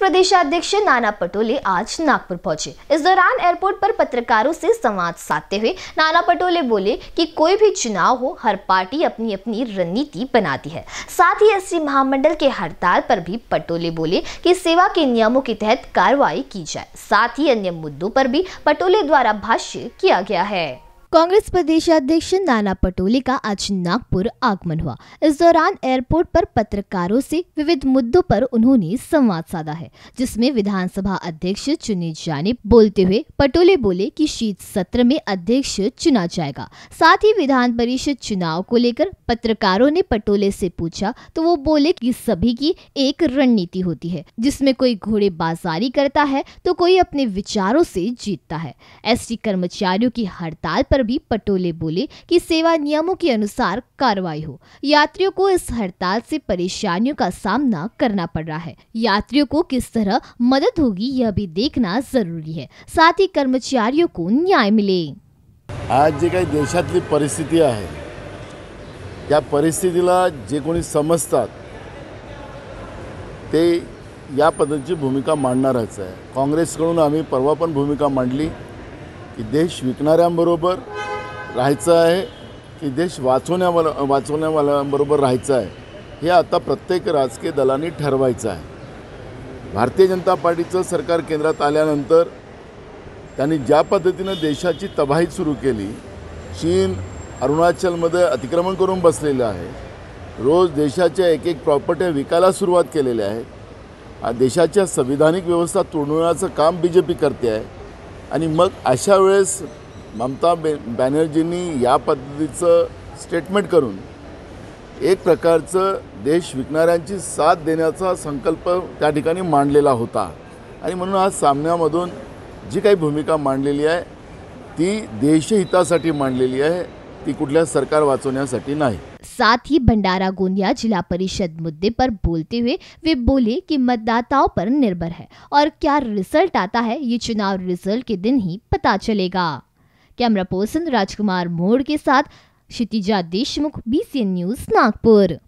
प्रदेशाध्यक्ष नाना पटोले आज नागपुर पहुंचे इस दौरान एयरपोर्ट पर पत्रकारों से संवाद साधते हुए नाना पटोले बोले कि कोई भी चुनाव हो हर पार्टी अपनी अपनी रणनीति बनाती है साथ ही एससी महामंडल के हड़ताल पर भी पटोले बोले कि सेवा के नियमों के तहत कार्रवाई की जाए साथ ही अन्य मुद्दों पर भी पटोले द्वारा भाष्य किया गया है कांग्रेस प्रदेशाध्यक्ष नाना पटोले का आज नागपुर आगमन हुआ इस दौरान एयरपोर्ट पर पत्रकारों से विविध मुद्दों पर उन्होंने संवाद साधा है जिसमें विधानसभा अध्यक्ष चुने जाने बोलते हुए पटोले बोले कि शीत सत्र में अध्यक्ष चुना जाएगा साथ ही विधान परिषद चुनाव को लेकर पत्रकारों ने पटोले से पूछा तो वो बोले की सभी की एक रणनीति होती है जिसमे कोई घोड़े बाजारी करता है तो कोई अपने विचारों से जीतता है एस कर्मचारियों की हड़ताल पर पर भी पटोले बोले कि सेवा नियमों के अनुसार कार्रवाई हो यात्रियों को इस हड़ताल से परेशानियों का सामना करना पड़ रहा है यात्रियों को किस तरह मदद होगी यह भी देखना जरूरी है साथ ही कर्मचारियों को न्याय मिले आज जी कई देश परिस्थिति है परिस्थिति जे को समझता ते या भूमिका मांडना है काँग्रेसकडून आम्ही परवा भूमिका मांडली की देश विकणाऱ्यांबरोबर राहायचं आहे की देश वाचवण्यावाला वाचवण्यावाल्यांबरोबर राहायचं आहे हे आता प्रत्येक राजकीय दलाने ठरवायचं आहे भारतीय जनता पार्टीचं सरकार केंद्रात आल्यानंतर त्यांनी ज्या पद्धतीनं देशाची तबाही सुरू केली चीन अरुणाचलमध्ये अतिक्रमण करून बसलेलं आहे रोज देशाच्या एक एक प्रॉपर्ट्या विकायला सुरुवात केलेल्या आहे देशाच्या संविधानिक व्यवस्था तोडण्याचं काम बी जे पी करते आहे आणि मग अशा वेळेस ममता बे बॅनर्जींनी या पद्धतीचं स्टेटमेंट करून एक प्रकारचं देश विकणाऱ्यांची साथ देण्याचा संकल्प त्या ठिकाणी मांडलेला होता आणि म्हणून आज सामन्यामधून जी काही भूमिका मांडलेली आहे ती देशहितासाठी मांडलेली आहे ती कुठल्या सरकार वाचवण्यासाठी नाही साथ ही भंडारा गोंदिया जिला परिषद मुद्दे पर बोलते हुए वे बोले कि मतदाताओं पर निर्भर है और क्या रिजल्ट आता है ये चुनाव रिजल्ट के दिन ही पता चलेगा कैमरा पर्सन राजकुमार मोड़ के साथ क्षितिजा देशमुख बी न्यूज नागपुर